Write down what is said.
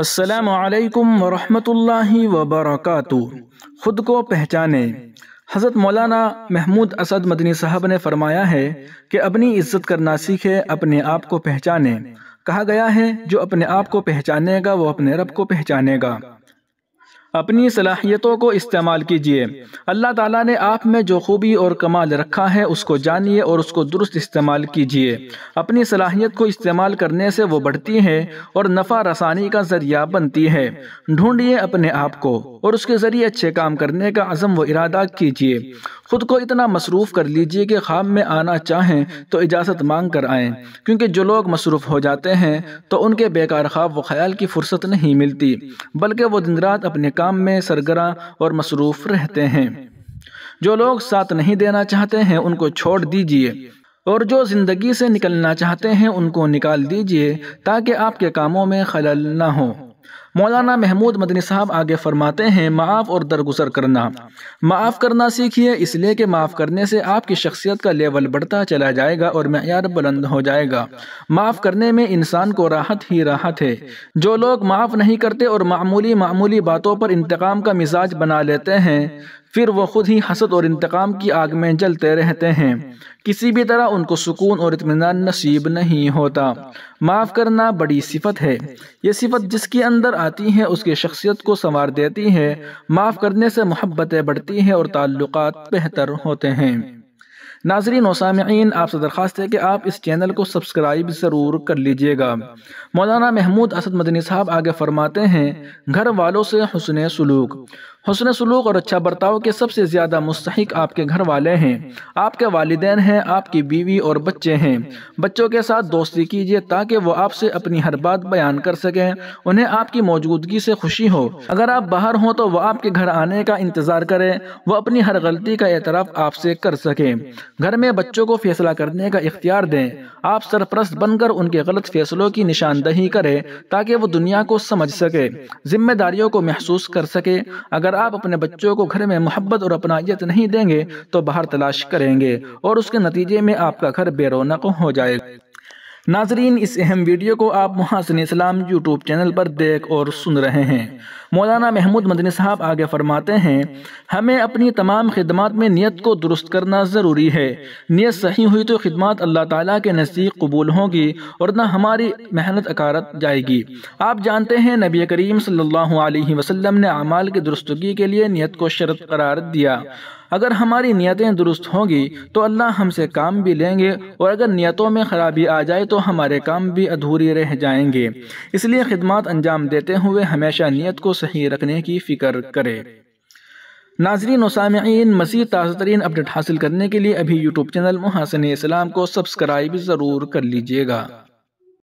السلام علیکم ورحمۃ اللہ وبرکاتہ خود کو پہچانیں حضرت مولانا محمود اسد مدنی صاحب نے فرمایا ہے کہ اپنی عزت کرنا سیکھے اپنے آپ کو پہچانے کہا گیا ہے جو اپنے آپ کو پہچانے گا وہ اپنے رب کو پہچانے گا اپنی صلاحیتوں کو استعمال کیجیے اللہ تعالیٰ نے آپ میں جو خوبی اور کمال رکھا ہے اس کو جانیے اور اس کو درست استعمال کیجیے اپنی صلاحیت کو استعمال کرنے سے وہ بڑھتی ہے اور نفع رسانی کا ذریعہ بنتی ہے ڈھونڈیے اپنے آپ کو اور اس کے ذریعے اچھے کام کرنے کا عزم و ارادہ کیجیے خود کو اتنا مصروف کر لیجیے کہ خواب میں آنا چاہیں تو اجازت مانگ کر آئیں کیونکہ جو لوگ مصروف ہو جاتے ہیں تو ان کے بیکار خواب و خیال کی فرصت نہیں ملتی بلکہ وہ دن رات اپنے کام میں سرگراں اور مصروف رہتے ہیں جو لوگ ساتھ نہیں دینا چاہتے ہیں ان کو چھوڑ دیجیے اور جو زندگی سے نکلنا چاہتے ہیں ان کو نکال دیجیے تاکہ آپ کے کاموں میں خلل نہ ہو مولانا محمود مدنی صاحب آگے فرماتے ہیں معاف اور درگزر کرنا معاف کرنا سیکھیے اس لیے کہ معاف کرنے سے آپ کی شخصیت کا لیول بڑھتا چلا جائے گا اور معیار بلند ہو جائے گا معاف کرنے میں انسان کو راحت ہی راحت ہے جو لوگ معاف نہیں کرتے اور معمولی معمولی باتوں پر انتقام کا مزاج بنا لیتے ہیں پھر وہ خود ہی حسد اور انتقام کی آگ میں جلتے رہتے ہیں کسی بھی طرح ان کو سکون اور اطمینان نصیب نہیں ہوتا معاف کرنا بڑی صفت ہے یہ صفت جس کے اندر آتی ہے اس کی شخصیت کو سنوار دیتی ہے معاف کرنے سے محبتیں بڑھتی ہیں اور تعلقات بہتر ہوتے ہیں ناظرین و سامعین آپ سے درخواست ہے کہ آپ اس چینل کو سبسکرائب ضرور کر لیجئے گا مولانا محمود اسد مدنی صاحب آگے فرماتے ہیں گھر والوں سے حسن سلوک حسن سلوک اور اچھا برتاؤ کے سب سے زیادہ مستحق آپ کے گھر والے ہیں آپ کے والدین ہیں آپ کی بیوی اور بچے ہیں بچوں کے ساتھ دوستی کیجیے تاکہ وہ آپ سے اپنی ہر بات بیان کر سکیں انہیں آپ کی موجودگی سے خوشی ہو اگر آپ باہر ہوں تو وہ آپ کے گھر آنے کا انتظار کریں وہ اپنی ہر غلطی کا اعتراف آپ سے کر سکیں گھر میں بچوں کو فیصلہ کرنے کا اختیار دیں آپ سرپرست بن کر ان کے غلط فیصلوں کی نشاندہی کریں تاکہ وہ دنیا کو سمجھ سکے ذمہ داریوں کو محسوس کر سکے اگر آپ اپنے بچوں کو گھر میں محبت اور اپنائیت نہیں دیں گے تو باہر تلاش کریں گے اور اس کے نتیجے میں آپ کا گھر بے رونق ہو جائے گا ناظرین اس اہم ویڈیو کو آپ محاسن اسلام یوٹیوب چینل پر دیکھ اور سن رہے ہیں مولانا محمود مدنی صاحب آگے فرماتے ہیں ہمیں اپنی تمام خدمات میں نیت کو درست کرنا ضروری ہے نیت صحیح ہوئی تو خدمات اللہ تعالیٰ کے نزدیک قبول ہوں گی اور نہ ہماری محنت اکارت جائے گی آپ جانتے ہیں نبی کریم صلی اللہ علیہ وسلم نے اعمال کی درستگی کے لیے نیت کو شرط قرار دیا اگر ہماری نیتیں درست ہوں گی تو اللہ ہم سے کام بھی لیں گے اور اگر نیتوں میں خرابی آ جائے تو ہمارے کام بھی ادھوری رہ جائیں گے اس لیے خدمات انجام دیتے ہوئے ہمیشہ نیت کو صحیح رکھنے کی فکر کرے ناظرین و سامعین مزید تازہ ترین اپڈیٹ حاصل کرنے کے لیے ابھی یوٹیوب چینل محاسن اسلام کو سبسکرائب ضرور کر لیجیے گا